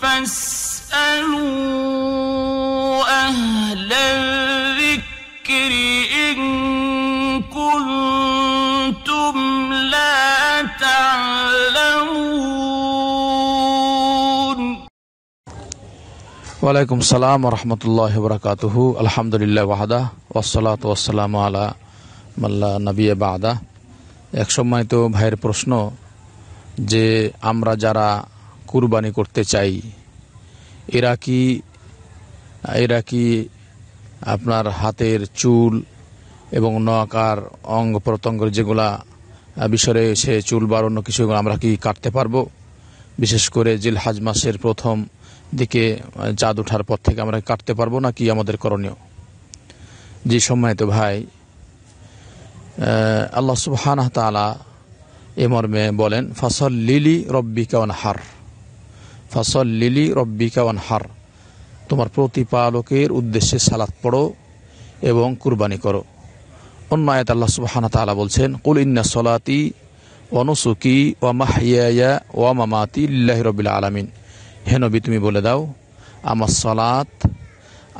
فاسألوا أهل الذكر إن كنتم لا تعلمون وعليكم السلام ورحمة الله وبركاته الحمد لله وحده والصلاة والسلام على মাল্লা নাবিয়ে বাদা এক সময় তো ভাইয়ের প্রশ্ন যে আমরা যারা কুরবানি করতে চাই এরা কি এরা কি আপনার হাতের চুল এবং নকার অঙ্গ প্রত্যঙ্গের যেগুলা বিষয়ে সে চুল বার অন্য কিছু আমরা কি কাটতে পারবো বিশেষ করে হাজ মাসের প্রথম দিকে চাঁদ ওঠার পর থেকে আমরা কাটতে পারবো না কি আমাদের করণীয় যে তো ভাই আল্লাহ সুবহান তালা এ মর্মে বলেন ফসল লিলি রব্বিকা হার লিলি রব্বিকা হার তোমার প্রতিপালকের উদ্দেশ্যে সালাত পড়ো এবং কুরবানি করো অন্য আয়াত আল্লাহ সুবাহানা তালা বলছেন কুল ইন্না সলাতি অনুসুকি ও মাহিয়া ও মামাতি ইল্লাহ রবিল আলমিন হেনবি তুমি বলে দাও আমার সলাত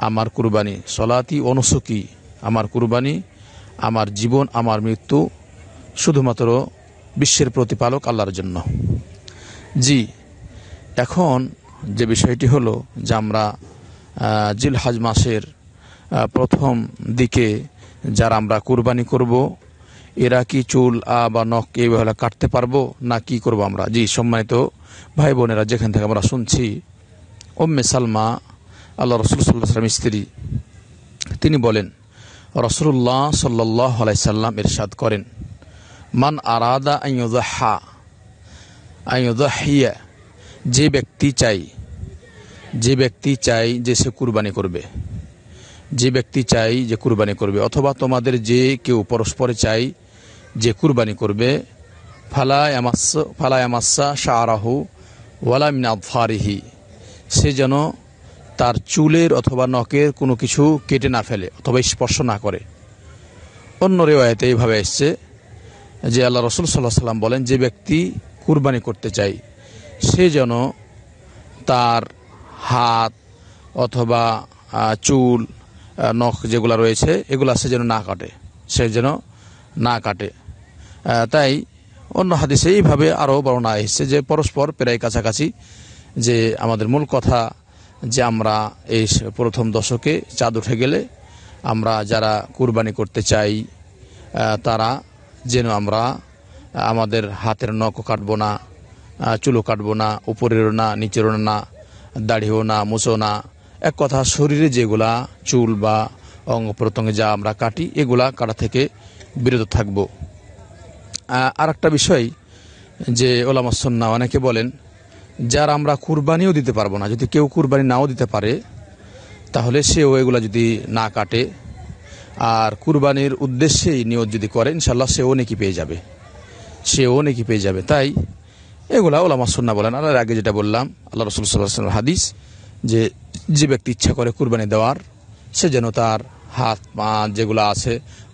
আমার কুরবানি সলাতি অনুসুকি আমার কুরবানি আমার জীবন আমার মৃত্যু শুধুমাত্র বিশ্বের প্রতিপালক আল্লাহর জন্য জি এখন যে বিষয়টি হলো যে আমরা জিলহাজ মাসের প্রথম দিকে যারা আমরা কুরবানি করব এরা কি চুল বা নখ এইভাবে কাটতে পারবো না কি করব আমরা জি সম্মানিত ভাই বোনেরা যেখান থেকে আমরা শুনছি ওম্মে সালমা আল্লাহ রসুল স্ত্রী তিনি বলেন রসুল্লাহ সাল্লাহ আলাইসাল্লাম ইরশাদ করেন মান আরাদা আইয়ুদাহা আইয়ুদাহিয়া যে ব্যক্তি চাই যে ব্যক্তি চাই যে সে কুরবানি করবে যে ব্যক্তি চাই যে কুরবানি করবে অথবা তোমাদের যে কেউ পরস্পরে চাই যে কুরবানি করবে ফালা এমাস ফালা এমাসা শাহরাহু ওয়ালামিন সে যেন তার চুলের অথবা নখের কোনো কিছু কেটে না ফেলে অথবা স্পর্শ না করে অন্য রেওয়ায়তে এইভাবে এসছে যে আল্লাহ রসুল সাল্লাহ সাল্লাম বলেন যে ব্যক্তি কুরবানি করতে চায় সে যেন তার হাত অথবা চুল নখ যেগুলো রয়েছে এগুলো সে যেন না কাটে সে যেন না কাটে তাই অন্য হাদিসে এইভাবে আরও বর্ণনা এসেছে যে পরস্পর প্রায় কাছাকাছি যে আমাদের মূল কথা যে আমরা এই প্রথম দশকে চাঁদ উঠে গেলে আমরা যারা কুরবানি করতে চাই তারা যেন আমরা আমাদের হাতের নখ কাটবো না চুলো কাটবো না উপরেরও না নিচেরও না দাড়িও না মুসো না এক কথা শরীরে যেগুলা চুল বা অঙ্গ প্রত্যঙ্গে যা আমরা কাটি এগুলা কাটা থেকে বিরত থাকব আর একটা বিষয় যে ওলামাসন্না অনেকে বলেন যার আমরা কুরবানিও দিতে পারবো না যদি কেউ কুরবানি নাও দিতে পারে তাহলে সেও এগুলা যদি না কাটে আর কুরবানির উদ্দেশ্যেই নিয়োগ যদি করে ইনশাল্লাহ সেও নেকি পেয়ে যাবে সেও নেকি পেয়ে যাবে তাই এগুলা ওলামা সুন্না বলেন আর আগে যেটা বললাম আল্লাহ রসুল সাল্লাহ হাদিস যে যে ব্যক্তি ইচ্ছা করে কুরবানি দেওয়ার সে যেন তার হাত পা যেগুলো আছে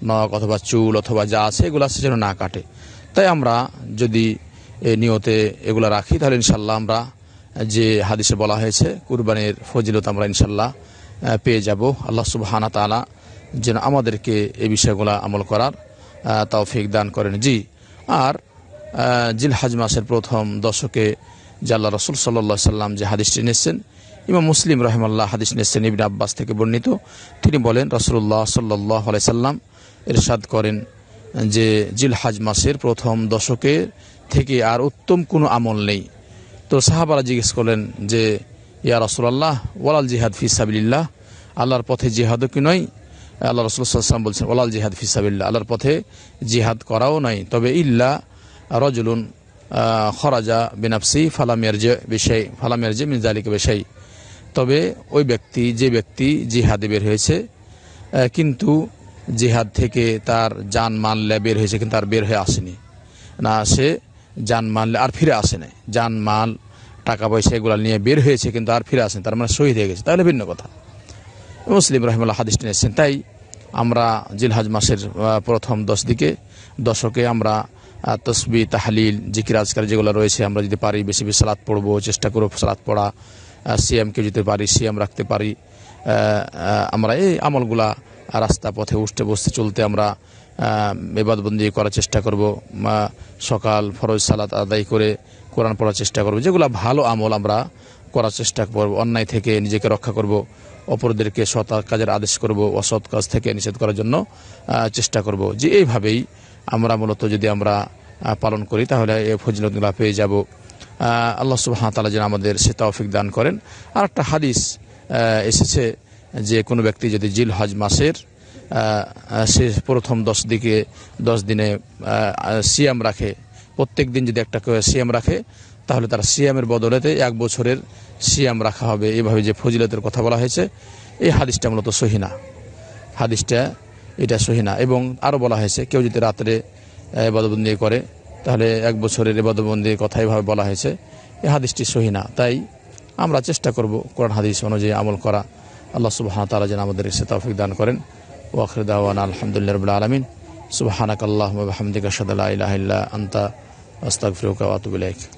নখ অথবা চুল অথবা যা আছে এগুলো সে যেন না কাটে তাই আমরা যদি এ নিয়তে এগুলো রাখি তাহলে ইনশাল্লাহ আমরা যে হাদিসে বলা হয়েছে কুরবানির ফজিলত আমরা ইনশাল্লাহ পেয়ে যাব আল্লাহ সুবাহানা তালা যেন আমাদেরকে এই বিষয়গুলো আমল করার তাও ফিক দান করেন জি আর জিলহাজ মাসের প্রথম দশকে জাল্লা রসুল সাল্লা সাল্লাম যে হাদিসটি নিয়েছেন ইমাম মুসলিম রহমাল্লাহ হাদিস নিয়েছেন ইবিন আব্বাস থেকে বর্ণিত তিনি বলেন রসুল্লাহ সাল্লাহ সাল্লাম এরশাদ করেন যে জিলহাজ মাসের প্রথম দশকে থেকে আর উত্তম কোনো আমল নেই তো সাহাবারা জিজ্ঞেস করলেন যে ইয়া আল্লাহ ওয়ালাল জিহাদ ফিসাবিল্লাহ আল্লাহর পথে জিহাদও কি নয় আল্লাহ রসুল্লাহ সাল্লাম বলছেন ওলাল জিহাদ ফিসাবিল্লা আল্লাহর পথে জিহাদ করাও নয় তবে ইল্লা রজুলুন খরাজা বিনাপসি ফালামিয়ার্জে বিষয় ফালামিয়ার্জে মিনজালিকে বিষয় তবে ওই ব্যক্তি যে ব্যক্তি জিহাদে বের হয়েছে কিন্তু জিহাদ থেকে তার যান মানলে বের হয়েছে কিন্তু তার বের হয়ে আসেনি না সে যান মানলে আর ফিরে আসে নাই যান মাল টাকা পয়সা এগুলো নিয়ে বের হয়েছে কিন্তু আর ফিরে আসেন তার মানে শহীদ হয়ে গেছে তাহলে ভিন্ন কথা মুসলিম রহমুল্লাহ হাদিস নিয়েছেন তাই আমরা জিলহাজ মাসের প্রথম দশ দিকে দশকে আমরা তসবি তাহলিল কি আজকার যেগুলো রয়েছে আমরা যদি পারি বেশি বেশি সালাদ পড়বো চেষ্টা করব সালাদ পড়া সিএমকে যেতে পারি সিএম রাখতে পারি আমরা এই আমলগুলা রাস্তা পথে উঠতে বসতে চলতে আমরা এবাদবন্দি করার চেষ্টা করব সকাল ফরজ সালাত আদায় করে কোরআন পড়ার চেষ্টা করব যেগুলো ভালো আমল আমরা করার চেষ্টা করব অন্যায় থেকে নিজেকে রক্ষা করব অপরদেরকে সৎ কাজের আদেশ করব অসৎ কাজ থেকে নিষেধ করার জন্য চেষ্টা করব যে এইভাবেই আমরা মূলত যদি আমরা পালন করি তাহলে এই ফজিলতগুলা পেয়ে যাব আল্লাহ সুবাহ তালা যেন আমাদের সে তৌফিক দান করেন আর একটা হাদিস এসেছে যে কোনো ব্যক্তি যদি জিল হজ মাসের সে প্রথম দশ দিকে দশ দিনে সিয়াম রাখে প্রত্যেক দিন যদি একটা সিয়াম রাখে তাহলে তার সিয়ামের বদলেতে এক বছরের সিয়াম রাখা হবে এভাবে যে ফজিলতের কথা বলা হয়েছে এই হাদিসটা মূলত সহিনা হাদিসটা এটা সহি না এবং আরও বলা হয়েছে কেউ যদি রাত্রে এবাদবন্দি করে তাহলে এক বছরের এবাদবন্দির কথা এভাবে বলা হয়েছে এ হাদিসটি সহি না তাই আমরা চেষ্টা করব কোরআন হাদিস অনুযায়ী আমল করা আল্লাহ সুবাহ তালা যেন আমাদের সে দান করেন ওয়াখরদাওয়ান আলহামদুলিল্লাহ রবুল্লা আলমিন সুবাহানাক আল্লাহ হামদিকা সদাল্লাহ আন্তা আস্তাক ফিরুকা আতুবিলাইক